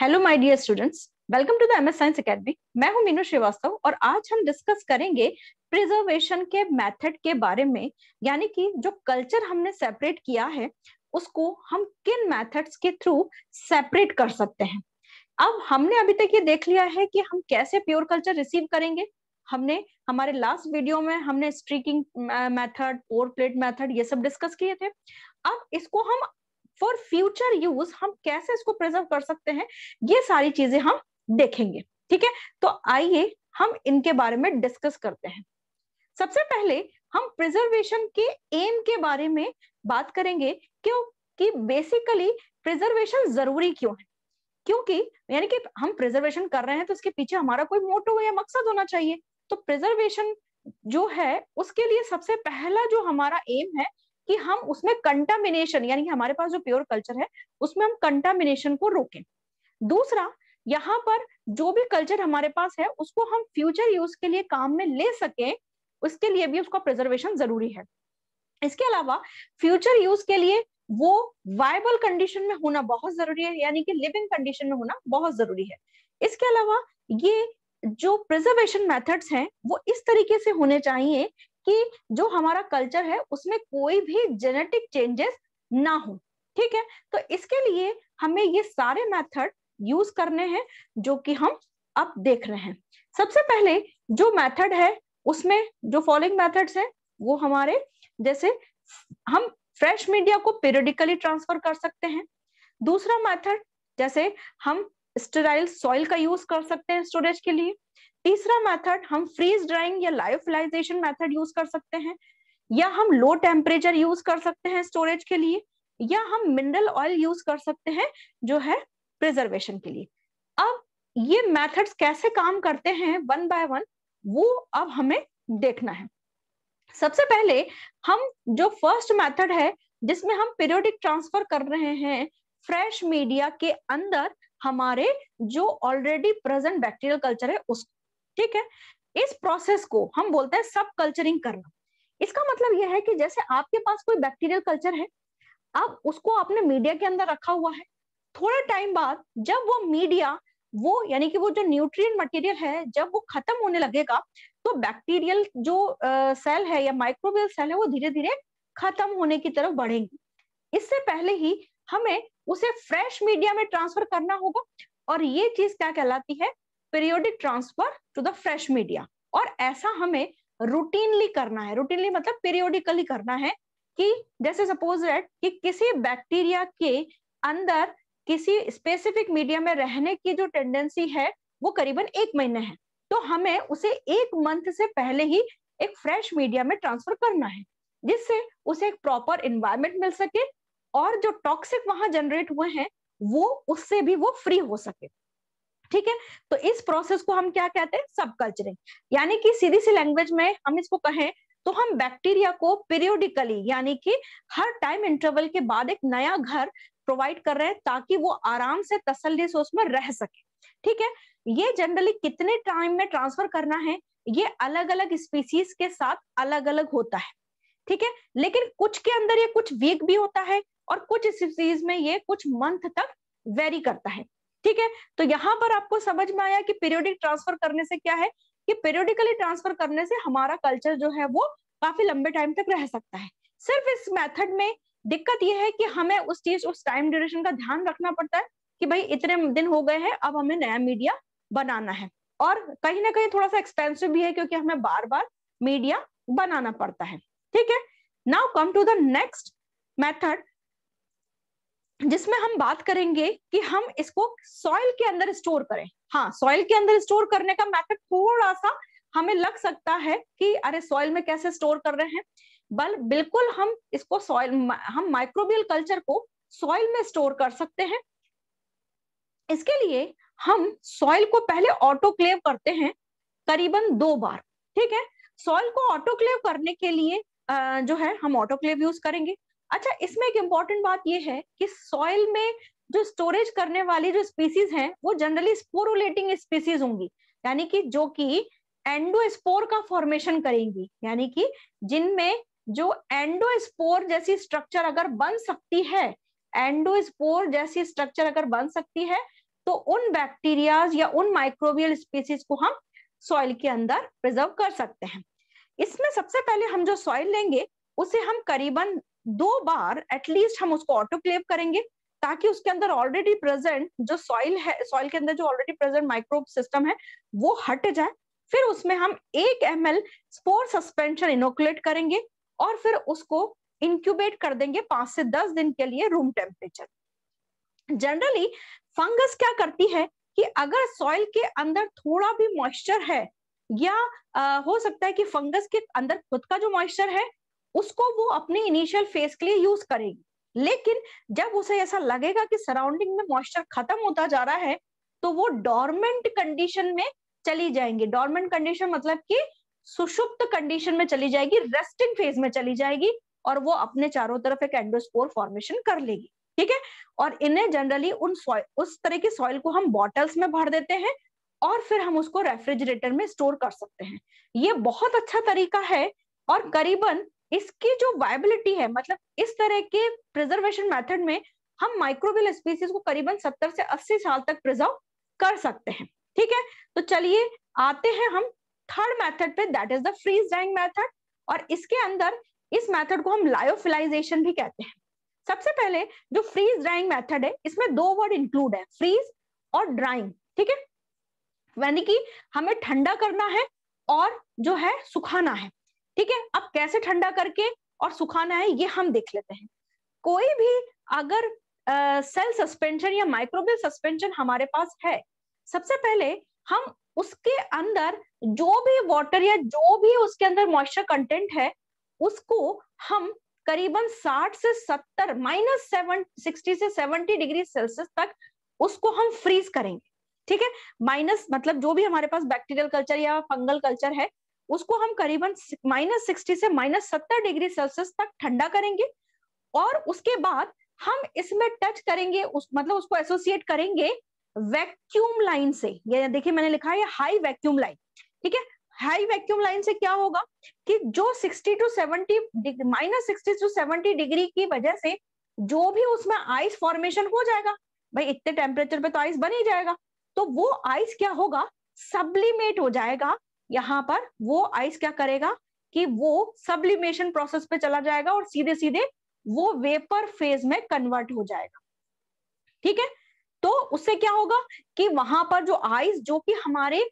hello my dear students welcome to the MS science academy मैं हूं मीनू श्रीवास्तव और आज हम डिस्कस करेंगे प्रिजर्वेशन के मेथड के बारे में यानी कि जो कल्चर हमने सेपरेट किया है उसको हम किन मेथड्स के थ्रू सेपरेट कर सकते हैं अब हमने अभी तक ये देख लिया है कि हम कैसे प्योर कल्चर रिसीव करेंगे हमने हमारे लास्ट वीडियो में हमने streaking method pour plate method ये सब डिस्कस किए थे अब इसको हम फॉर फ्यूचर यूज हम कैसे इसको प्रिजर्व कर सकते हैं ये सारी चीजें हम देखेंगे ठीक है तो आइए हम इनके बारे में डिस्कस करते हैं सबसे पहले हम प्रिजर्वेशन के एम के बारे में बात करेंगे क्यों कि बेसिकली प्रिजर्वेशन जरूरी क्यों है क्योंकि यानी कि हम प्रिजर्वेशन कर रहे हैं तो इसके पीछे हमारा कोई मोटो या मकसद होना चाहिए तो प्रिजर्वेशन जो है उसके लिए सबसे पहला जो हमारा एम है कि हम उसमें कंटामिनेशन यानी हमारे पास जो प्योर कल्चर है उसमें हम कंटामिनेशन को रोकें दूसरा यहाँ पर जो भी कल्चर हमारे पास है उसको हम फ्यूचर यूज के लिए काम में ले सके उसके लिए भी उसका प्रिजर्वेशन जरूरी है इसके अलावा फ्यूचर यूज के लिए वो वायबल कंडीशन में होना बहुत जरूरी है यानी कि लिविंग कंडीशन में होना बहुत जरूरी है इसके अलावा ये जो प्रिजर्वेशन मेथड्स हैं वो इस तरीके से होने चाहिए कि जो हमारा कल्चर है उसमें कोई भी जेनेटिक चेंजेस ना हो ठीक है तो इसके लिए हमें ये सारे मेथड यूज करने हैं जो कि हम अब देख रहे हैं सबसे पहले जो मेथड है उसमें जो फॉलोइंग मेथड्स है वो हमारे जैसे हम फ्रेश मीडिया को पीरियडिकली ट्रांसफर कर सकते हैं दूसरा मेथड जैसे हम स्टेराइल सॉइल का यूज कर सकते हैं स्टोरेज के लिए तीसरा मेथड हम फ्रीज ड्राइंग या लाइफलाइजेशन मेथड यूज कर सकते हैं या हम लो टेम्परेचर यूज कर सकते हैं स्टोरेज के लिए या हम मिनरल ऑयल यूज कर सकते हैं जो है प्रिजर्वेशन के लिए अब ये मेथड्स कैसे काम करते हैं वन बाय वन वो अब हमें देखना है सबसे पहले हम जो फर्स्ट मेथड है जिसमें हम पीरियोडिक ट्रांसफर कर रहे हैं फ्रेश मीडिया के अंदर हमारे जो ऑलरेडी प्रेजेंट बैक्टीरियल कल्चर है उसको ठीक है इस प्रोसेस को हम बोलते हैं सब कल्चरिंग करना इसका मतलब यह है कि जैसे आपके पास कोई बैक्टीरियल कल्चर है आप उसको आपने मीडिया के अंदर रखा हुआ है थोड़े टाइम बाद जब वो मीडिया वो यानी कि वो जो न्यूट्रिएंट मटेरियल है जब वो खत्म होने लगेगा तो बैक्टीरियल जो सेल है या माइक्रोबियल सेल है वो धीरे धीरे खत्म होने की तरफ बढ़ेंगी इससे पहले ही हमें उसे फ्रेश मीडिया में ट्रांसफर करना होगा और ये चीज क्या कहलाती है periodic transfer to the fresh media और ऐसा हमें रूटीनली करना है रूटीनली मतलब पीरियोडिकली करना है कि जैसे सपोज दैट कि किसी बैक्टीरिया के अंदर किसी स्पेसिफिक मीडिया में रहने की जो टेंडेंसी है वो करीबन एक महीने है तो हमें उसे एक मंथ से पहले ही एक फ्रेश मीडिया में ट्रांसफर करना है जिससे उसे एक प्रॉपर इन्वायरमेंट मिल सके और जो टॉक्सिक वहां जनरेट हुए हैं वो उससे भी वो फ्री हो सके ठीक है तो इस प्रोसेस को हम क्या कहते हैं सब कल्चरिंग यानी कि सीधी सी लैंग्वेज में हम इसको कहें तो हम बैक्टीरिया को पीरियोडिकली यानी कि हर टाइम इंटरवल के बाद एक नया घर प्रोवाइड कर रहे हैं ताकि वो आराम से तसल्ली से उसमें रह सके ठीक है ये जनरली कितने टाइम में ट्रांसफर करना है ये अलग अलग स्पीसीज के साथ अलग अलग होता है ठीक है लेकिन कुछ के अंदर ये कुछ वीक भी होता है और कुछ स्पीसीज में ये कुछ मंथ तक वेरी करता है ठीक है तो यहाँ पर आपको समझ में आया कि पीरियोडिक ट्रांसफर करने से क्या है कि पीरियोडिकली ट्रांसफर करने से हमारा कल्चर जो है वो काफी लंबे टाइम तक रह सकता है सिर्फ इस मेथड में दिक्कत यह है कि हमें उस चीज उस टाइम ड्यूरेशन का ध्यान रखना पड़ता है कि भाई इतने दिन हो गए हैं अब हमें नया मीडिया बनाना है और कहीं ना कहीं थोड़ा सा एक्सपेंसिव भी है क्योंकि हमें बार बार मीडिया बनाना पड़ता है ठीक है now come to the next method जिसमें हम बात करेंगे कि हम इसको सॉइल के अंदर स्टोर करें हाँ सॉइल के अंदर स्टोर करने का मैथड थोड़ा सा हमें लग सकता है कि अरे सॉइल में कैसे स्टोर कर रहे हैं बल बिल्कुल हम इसको सॉइल हम माइक्रोबियल कल्चर को सॉइल में स्टोर कर सकते हैं इसके लिए हम सॉइल को पहले ऑटोक्लेव करते हैं करीबन दो बार ठीक है सॉइल को ऑटोक्लेव करने के लिए जो है हम ऑटोक्लेव यूज करेंगे अच्छा इसमें एक इम्पॉर्टेंट बात यह है कि सॉइल में जो स्टोरेज करने वाली जो स्पीसीज हैं वो जनरली स्पोरोलेटिंग स्पीसीज होंगी यानी कि जो कि एंडोस्पोर का फॉर्मेशन करेंगी यानी कि जिनमें जो एंडोस्पोर जैसी स्ट्रक्चर अगर बन सकती है एंडोस्पोर जैसी स्ट्रक्चर अगर बन सकती है तो उन बैक्टीरियाज या उन माइक्रोबियल स्पीसीज को हम सॉइल के अंदर प्रिजर्व कर सकते हैं इसमें सबसे पहले हम जो सॉइल लेंगे उसे हम करीबन दो बार एटलीस्ट हम उसको ऑटोक्लेव करेंगे ताकि उसके अंदर ऑलरेडी प्रेजेंट जो सॉइल है सॉइल के अंदर जो ऑलरेडी प्रेजेंट माइक्रोब सिस्टम है वो हट जाए फिर उसमें हम एक M L spore suspension inoculate करेंगे और फिर उसको इंक्यूबेट कर देंगे पांच से दस दिन के लिए रूम टेम्परेचर जनरली फंगस क्या करती है कि अगर सॉइल के अंदर थोड़ा भी मॉइस्चर है या आ, हो सकता है कि फंगस के अंदर खुद का जो मॉइस्चर है उसको वो अपने इनिशियल फेस के लिए यूज करेगी लेकिन जब उसे ऐसा लगेगा कि सराउंडिंग में मॉइस्चर खत्म होता जा रहा है तो वो डॉर्मेंट कंडीशन में चली जाएंगी डॉर्मेंट कंडीशन मतलब कि सुषुप्त कंडीशन में चली जाएगी रेस्टिंग फेज में चली जाएगी और वो अपने चारों तरफ एक एंडोस्पोर फॉर्मेशन कर लेगी ठीक है और इन्हें जनरली उन उस तरह की सॉइल को हम बॉटल्स में भर देते हैं और फिर हम उसको रेफ्रिजरेटर में स्टोर कर सकते हैं ये बहुत अच्छा तरीका है और करीबन इसकी जो वायबिलिटी है मतलब इस तरह के प्रिजर्वेशन मेथड में हम माइक्रोबियल स्पीसीज को करीबन 70 से 80 साल तक प्रिजर्व कर सकते हैं ठीक है तो चलिए आते हैं हम थर्ड मेथड पे that is the freeze drying method और इसके अंदर इस मेथड को हम लायोफिलाइजेशन भी कहते हैं सबसे पहले जो फ्रीज ड्राइंग मेथड है इसमें दो वर्ड इंक्लूड है फ्रीज और ड्राइंग ठीक है यानी कि हमें ठंडा करना है और जो है सुखाना है ठीक है अब कैसे ठंडा करके और सुखाना है ये हम देख लेते हैं कोई भी अगर सेल सस्पेंशन या माइक्रोबियल सस्पेंशन हमारे पास है सबसे पहले हम उसके अंदर जो भी वाटर या जो भी उसके अंदर मॉइस्चर कंटेंट है उसको हम करीबन 60 से 70 माइनस सेवन सिक्सटी से 70 डिग्री सेल्सियस तक उसको हम फ्रीज करेंगे ठीक है माइनस मतलब जो भी हमारे पास बैक्टीरियल कल्चर या फंगल कल्चर है उसको हम करीबन माइनस सिक्सटी से माइनस सत्तर डिग्री सेल्सियस तक ठंडा करेंगे और उसके बाद हम इसमें टच करेंगे उस मतलब उसको एसोसिएट करेंगे वैक्यूम लाइन से ये देखिए मैंने लिखा है हाई वैक्यूम लाइन ठीक है हाई वैक्यूम लाइन से क्या होगा कि जो 60 to 70 minus sixty to 70 degree की वजह से जो भी उसमें आइस फॉर्मेशन हो जाएगा भाई इतने टेम्परेचर पे तो आइस बन ही जाएगा तो वो आइस क्या होगा सब्लिमेट हो जाएगा यहाँ पर वो आइस क्या करेगा कि वो सब्लिमेशन प्रोसेस पे चला जाएगा और सीधे सीधे वो वेपर फेज में कन्वर्ट हो जाएगा ठीक है तो उससे क्या होगा कि वहां पर जो आइस जो कि हमारे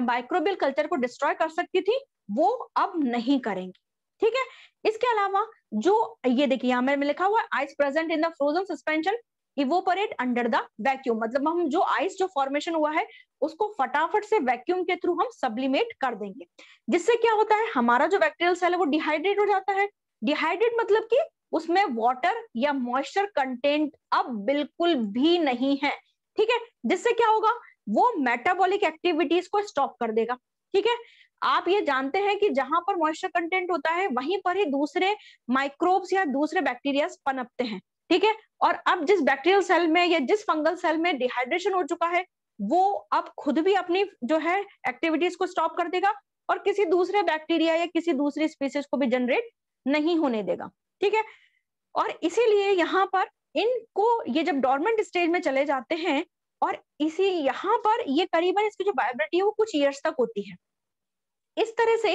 माइक्रोबियल कल्चर को डिस्ट्रॉय कर सकती थी वो अब नहीं करेंगी ठीक है इसके अलावा जो ये देखिए यहां में लिखा हुआ ice present in the frozen suspension evaporate under the vacuum मतलब हम जो आइस जो फॉर्मेशन हुआ है उसको फटाफट से वैक्यूम के थ्रू हम सब्लिमेट कर देंगे जिससे क्या होता है हमारा जो बैक्टीरियल सेल है वो डिहाइड्रेट हो जाता है डिहाइड्रेट मतलब कि उसमें वाटर या मॉइस्चर कंटेंट अब बिल्कुल भी नहीं है ठीक है जिससे क्या होगा वो मेटाबॉलिक एक्टिविटीज को स्टॉप कर देगा ठीक है आप ये जानते हैं कि जहां पर मॉइस्चर कंटेंट होता है वहीं पर ही दूसरे माइक्रोब्स या दूसरे बैक्टीरिया पनपते हैं ठीक है और अब जिस बैक्टीरियल सेल में या जिस फंगल सेल में डिहाइड्रेशन हो चुका है वो अब खुद भी अपनी जो है एक्टिविटीज को स्टॉप कर देगा और किसी दूसरे बैक्टीरिया या किसी दूसरी स्पीसीज को भी जनरेट नहीं होने देगा ठीक है और इसीलिए यहाँ पर इनको ये जब डॉर्मेंट स्टेज में चले जाते हैं और इसी यहाँ पर ये करीबन इसकी जो वाइब्रिटी है वो कुछ ईयर्स तक होती है इस तरह से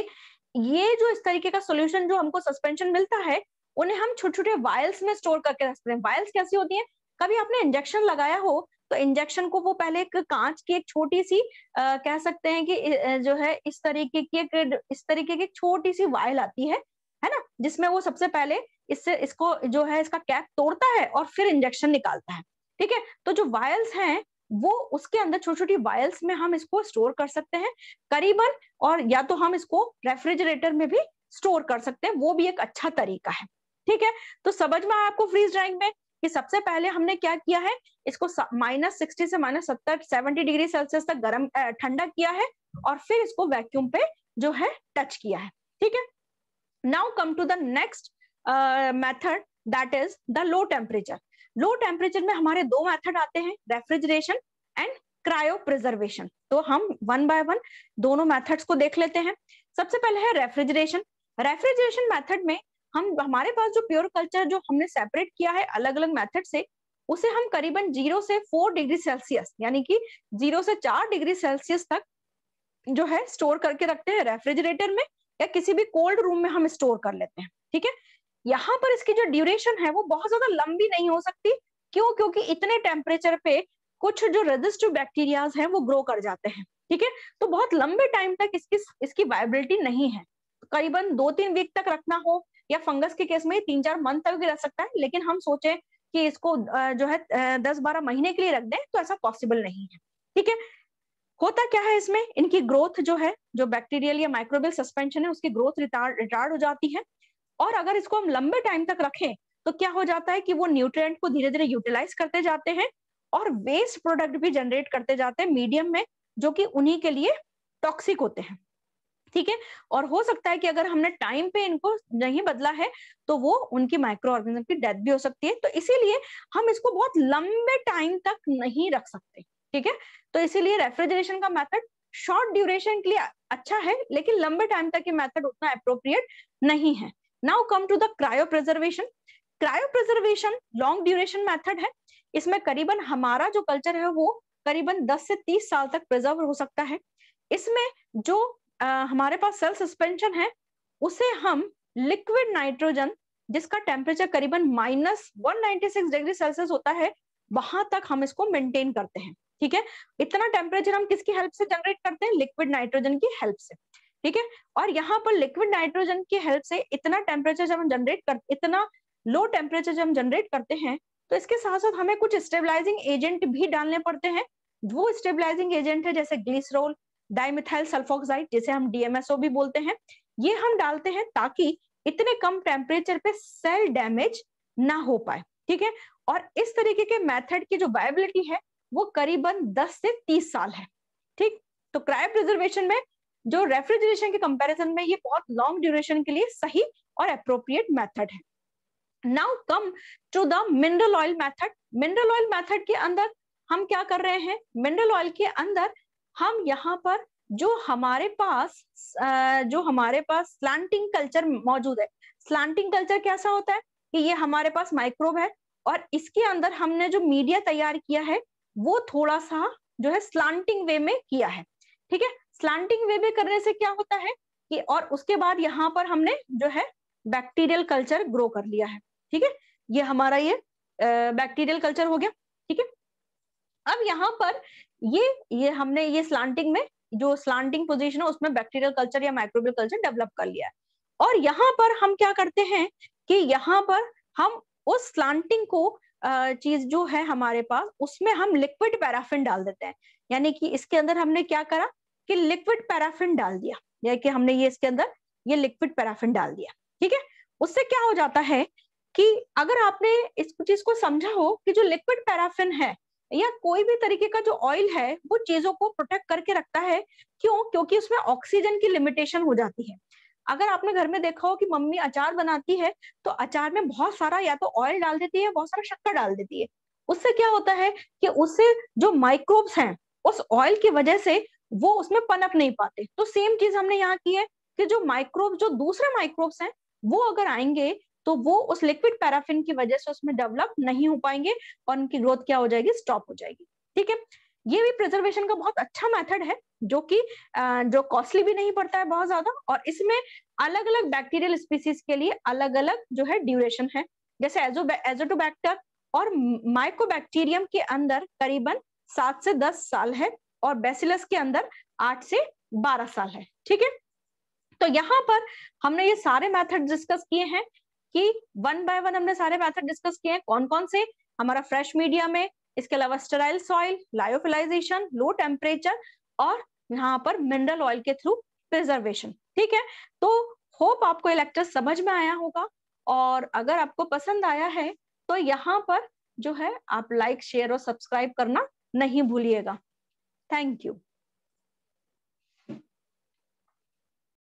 ये जो इस तरीके का सोल्यूशन जो हमको सस्पेंशन मिलता है उन्हें हम छोटे छोटे वायल्स में स्टोर करके रख सकते हैं वायल्स कैसी होती है कभी आपने इंजेक्शन लगाया हो तो इंजेक्शन को वो पहले एक कांच की एक छोटी सी आ, कह सकते हैं कि जो है इस तरीके की एक इस तरीके की छोटी सी वायल आती है है ना जिसमें वो सबसे पहले इससे इसको जो है इसका कैप तोड़ता है और फिर इंजेक्शन निकालता है ठीक है तो जो वायल्स हैं वो उसके अंदर छोटी छोटी वायल्स में हम इसको स्टोर कर सकते हैं करीबन और या तो हम इसको रेफ्रिजरेटर में भी स्टोर कर सकते हैं वो भी एक अच्छा तरीका है ठीक है तो समझ में आया आपको फ्रीज ड्राइंग में कि सबसे पहले हमने क्या किया है इसको माइनस सिक्सटी से माइनस सत्तर सेवेंटी डिग्री सेल्सियस तक गर्म ठंडा किया है और फिर इसको वैक्यूम पे जो है टच किया है ठीक है now come to the next method that is the low temperature low temperature में हमारे दो मेथड आते हैं रेफ्रिजरेशन एंड क्रायो प्रिजर्वेशन तो हम वन बाय वन दोनों मेथड्स को देख लेते हैं सबसे पहले है रेफ्रिजरेशन रेफ्रिजरेशन मेथड में हम हमारे पास जो प्योर कल्चर जो हमने सेपरेट किया है अलग अलग मेथड से उसे हम करीबन जीरो से फोर डिग्री सेल्सियस यानी कि जीरो से चार डिग्री सेल्सियस तक जो है स्टोर करके रखते हैं रेफ्रिजरेटर में या किसी भी कोल्ड रूम में हम स्टोर कर लेते हैं ठीक है यहाँ पर इसकी जो ड्यूरेशन है वो बहुत ज्यादा लंबी नहीं हो सकती क्यों क्योंकि इतने टेम्परेचर पे कुछ जो रेजिस्टिव बैक्टीरियाज हैं वो ग्रो कर जाते हैं ठीक है तो बहुत लंबे टाइम तक इसकी इसकी वायबिलिटी नहीं है करीबन दो तीन वीक तक रखना हो या फंगस के केस में तीन चार मंथ तक भी रह सकता है लेकिन हम सोचे कि इसको जो है दस बारह महीने के लिए रख दें तो ऐसा पॉसिबल नहीं है ठीक है होता क्या है इसमें इनकी ग्रोथ जो है जो बैक्टीरियल या माइक्रोबियल सस्पेंशन है उसकी ग्रोथ रिटार्ड हो जाती है और अगर इसको हम लंबे टाइम तक रखें तो क्या हो जाता है कि वो न्यूट्रिएंट को धीरे धीरे यूटिलाइज करते जाते हैं और वेस्ट प्रोडक्ट भी जनरेट करते जाते हैं मीडियम में जो कि उन्हीं के लिए टॉक्सिक होते हैं ठीक है और हो सकता है कि अगर हमने टाइम पे इनको नहीं बदला है तो वो उनकी माइक्रो ऑर्गेनिज्म की डेथ भी हो सकती है तो इसीलिए हम इसको बहुत लंबे टाइम तक नहीं रख सकते ठीक है तो इसीलिए रेफ्रिजरेशन का मेथड शॉर्ट ड्यूरेशन के लिए अच्छा है लेकिन लंबे टाइम तक ये मेथड उतना अप्रोप्रिएट नहीं है now come to the cryopreservation cryopreservation long duration method है इसमें करीबन हमारा जो कल्चर है वो करीबन 10 से 30 साल तक प्रिजर्व हो सकता है इसमें जो हमारे पास सेल सस्पेंशन है उसे हम लिक्विड नाइट्रोजन जिसका टेम्परेचर करीबन माइनस वन डिग्री सेल्सियस होता है वहां तक हम इसको मेंटेन करते हैं ठीक है इतना टेम्परेचर हम किसकी हेल्प से जनरेट करते हैं लिक्विड नाइट्रोजन की हेल्प से ठीक है और यहाँ पर लिक्विड नाइट्रोजन की हेल्प से इतना टेम्परेचर जब हम जनरेट कर इतना लो टेम्परेचर जब हम जनरेट करते हैं तो इसके साथ साथ हमें कुछ स्टेबलाइजिंग एजेंट भी डालने पड़ते हैं वो स्टेबलाइजिंग एजेंट है जैसे ग्लिसरोल डाइमिथाइल सल्फोक्साइड जिसे हम डीएमएसओ भी बोलते हैं ये हम डालते हैं ताकि इतने कम टेम्परेचर पे सेल डैमेज ना हो पाए ठीक है और इस तरीके के मेथड की जो वायबिलिटी है वो करीबन 10 से 30 साल है ठीक तो क्रायो प्रिजर्वेशन में जो रेफ्रिजरेशन के कंपैरिजन में ये बहुत लॉन्ग ड्यूरेशन के लिए सही और अप्रोप्रिएट मेथड है now come to the mineral oil method mineral oil method के अंदर हम क्या कर रहे हैं मिनरल ऑयल के अंदर हम यहाँ पर जो हमारे पास जो हमारे पास स्लांटिंग कल्चर मौजूद है स्लांटिंग कल्चर कैसा होता है कि ये हमारे पास माइक्रोब है और इसके अंदर हमने जो मीडिया तैयार किया है वो थोड़ा सा जो है स्लांटिंग वे में किया है ठीक है स्लांटिंग वे में करने से क्या होता है कि और उसके बाद यहाँ पर हमने जो है बैक्टीरियल कल्चर ग्रो कर लिया है ठीक है ये हमारा ये बैक्टीरियल कल्चर हो गया ठीक है अब यहाँ पर ये ये हमने ये स्लांटिंग में जो स्लांटिंग पोजिशन है उसमें बैक्टीरियल कल्चर या माइक्रोबियल कल्चर डेवलप कर लिया है और यहाँ पर हम क्या करते हैं कि यहाँ पर हम उस स्लांटिंग को चीज जो है हमारे पास उसमें हम लिक्विड पैराफिन डाल देते हैं यानी कि इसके अंदर हमने क्या करा कि लिक्विड पैराफिन डाल दिया यानी कि हमने ये इसके अंदर ये लिक्विड पैराफिन डाल दिया ठीक है उससे क्या हो जाता है कि अगर आपने इस चीज को समझा हो कि जो लिक्विड पैराफिन है या कोई भी तरीके का जो ऑयल है वो चीजों को प्रोटेक्ट करके रखता है क्यों क्योंकि उसमें ऑक्सीजन की लिमिटेशन हो जाती है अगर आपने घर में देखा हो कि मम्मी अचार बनाती है तो अचार में बहुत सारा या तो ऑयल डाल देती है बहुत सारा शक्कर डाल देती है उससे क्या होता है कि उससे जो माइक्रोब्स हैं उस ऑयल की वजह से वो उसमें पनप नहीं पाते तो सेम चीज हमने यहाँ की है कि जो माइक्रोब जो दूसरे माइक्रोब्स हैं वो अगर आएंगे तो वो उस लिक्विड पैराफिन की वजह से उसमें डेवलप नहीं हो पाएंगे और उनकी ग्रोथ क्या हो जाएगी स्टॉप हो जाएगी ठीक है ये भी प्रिजर्वेशन का बहुत अच्छा मेथड है जो कि जो कॉस्टली भी नहीं पड़ता है बहुत ज्यादा और इसमें अलग अलग बैक्टीरियल स्पीसीज के लिए अलग अलग जो है ड्यूरेशन है जैसे एजो एजोटोबैक्टर और माइकोबैक्टीरियम के अंदर करीबन सात से दस साल है और बेसिलस के अंदर आठ से बारह साल है ठीक है तो यहाँ पर हमने ये सारे मेथड डिस्कस किए हैं कि वन बाय वन हमने सारे मैथड डिस्कस किए हैं कौन कौन से हमारा फ्रेश मीडिया में इसके अलावा sterile soil lyophilization low temperature और यहाँ पर मिनरल ऑयल के थ्रू प्रिजर्वेशन ठीक है तो होप आपको ये लेक्चर समझ में आया होगा और अगर आपको पसंद आया है तो यहाँ पर जो है आप लाइक शेयर और सब्सक्राइब करना नहीं भूलिएगा थैंक यू